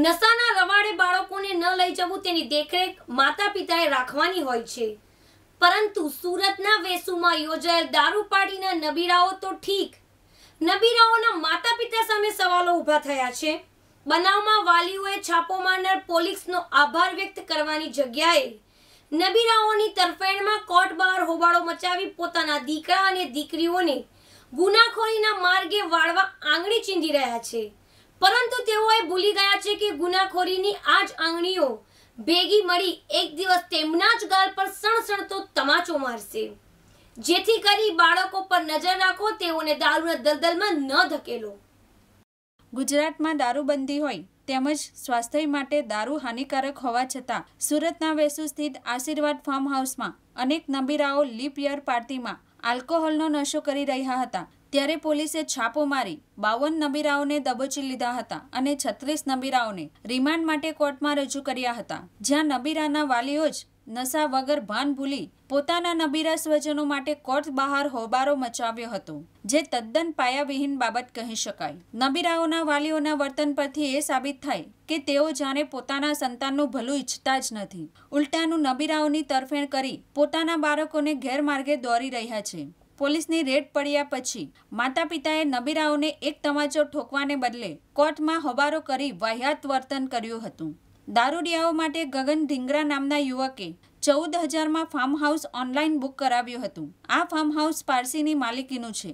નશાના રવાડે બાળકોને ન લઈ જવું તેની દેખરેખ માતા પિતાએ રાખવાની હોય છે પરંતુ સુરતના વેસુમાં યોજાયેલ દારૂ પાડીના નબીરાઓ તો ઠીક નબીરાઓના માતા પિતા સામે સવાલો ઊભા થયા છે બનાવમાં વાલીઓએ છાપો મારનાર પોલીસનો આભાર વ્યક્ત કરવાની જગ્યાએ નબીરાઓની તરફેણમાં કોર્ટ બહાર હોબાળો મચાવી પોતાના દીકરા અને દીકરીઓને ગુનાખોરીના માર્ગે વાળવા આંગળી ચીંધી રહ્યા છે પરંતુ તેઓએ ભૂલી ગયા છે કે ગુનાખોરીની આ જ આંગળીઓ ભેગી મળી એક દિવસ તેમના જ ગાલ પર સણસણતો તમાચો મારશે જેથી કરી બાળકો પર નજર રાખો તેઓને દારૂના દલદલમાં ન ધકેલો ગુજરાતમાં દારૂબંધી હોય તેમજ સ્વાસ્થ્ય માટે દારૂ હાનિકારક હોવા છતાં સુરતના વેસુ સ્થિત આશીર્વાદ ફાર્મ હાઉસમાં અનેક નબીરાઓ લીપ યર પાર્ટીમાં આલ્કોહોલનો નશો કરી રહ્યા હતા ત્યારે પોલીસે છાપો મારી બાવન નબીરાઓને દબોચી લીધા હતા અને છત્રીસ નબીરાઓને રિમાન્ડ માટે કોર્ટમાં રજૂ કર્યા હતા જ્યાં નબીરાના વાલીઓ જ નશા વગર ભાન ભૂલી પોતાના નબીરા સ્વજનો માટે કોર્ટ બહાર હોબારો મચાવ્યો હતો જે તદ્દન પાયાવિહીન બાબત કહી શકાય નબીરાઓના વાલીઓના વર્તન પરથી એ સાબિત થાય કે તેઓ જાણે પોતાના સંતાનનું ભલું ઈચ્છતા જ નથી ઉલટાનું નબીરાઓની તરફેણ કરી પોતાના બાળકોને ગેરમાર્ગે દોરી રહ્યા છે પોલીસની રેડ પડ્યા પછી માતા પિતાએ નબીરાઓને એક તમાચો ઠોકવાને બદલે કોર્ટમાં હોબારો કરી વાહ્યાત વર્તન કર્યું હતું દારૂડિયાઓ માટે ગગન ધીંગરા નામના યુવકે ચૌદ હજારમાં ફાર્મ હાઉસ ઓનલાઈન બુક કરાવ્યું હતું આ ફાર્મ હાઉસ પારસીની માલિકીનું છે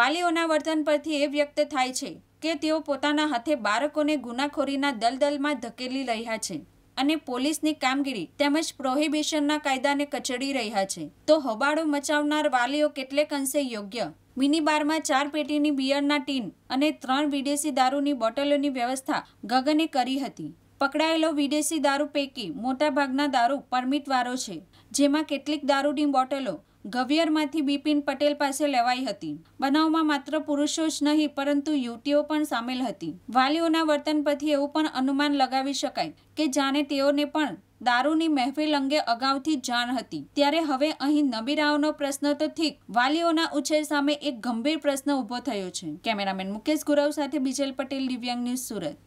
વાલીઓના વર્તન પરથી એ વ્યક્ત થાય છે કે તેઓ પોતાના હાથે બાળકોને ગુનાખોરીના દલદલમાં ધકેલી રહ્યા છે અને પોલીસની કામગીરી તેમજ પ્રોહિબિશનના કાયદાને કચડી રહ્યા છે તો હોબાળો મચાવનાર વાલીઓ કેટલેક અંશે યોગ્ય મિની બારમાં ચાર પેટીની બિયરના ટીન અને ત્રણ વિદેશી દારૂની બોટલોની વ્યવસ્થા ગગને કરી હતી પકડાયેલો વિદેશી દારૂ પૈકી મોટાભાગના દારૂ પરમિટવાળો છે જેમાં કેટલીક દારૂની બોટલો ગવિયરમાંથી બિપિન પટેલ પાસે લેવાઈ હતી બનાવમાં માત્ર પુરુષો જ નહીં પરંતુ યુવતીઓ પણ સામેલ હતી વાલીઓના વર્તન પરથી એવું પણ અનુમાન લગાવી શકાય કે જાણે તેઓને પણ દારૂની મહેફિલ અંગે અગાઉથી જાણ હતી ત્યારે હવે અહીં નબીરાઓનો પ્રશ્ન તો ઠીક વાલીઓના ઉછેર સામે એક ગંભીર પ્રશ્ન ઊભો થયો છે કેમેરામેન મુકેશ ગુરવ સાથે બીજલ પટેલ દિવ્યાંગ ન્યૂઝ સુરત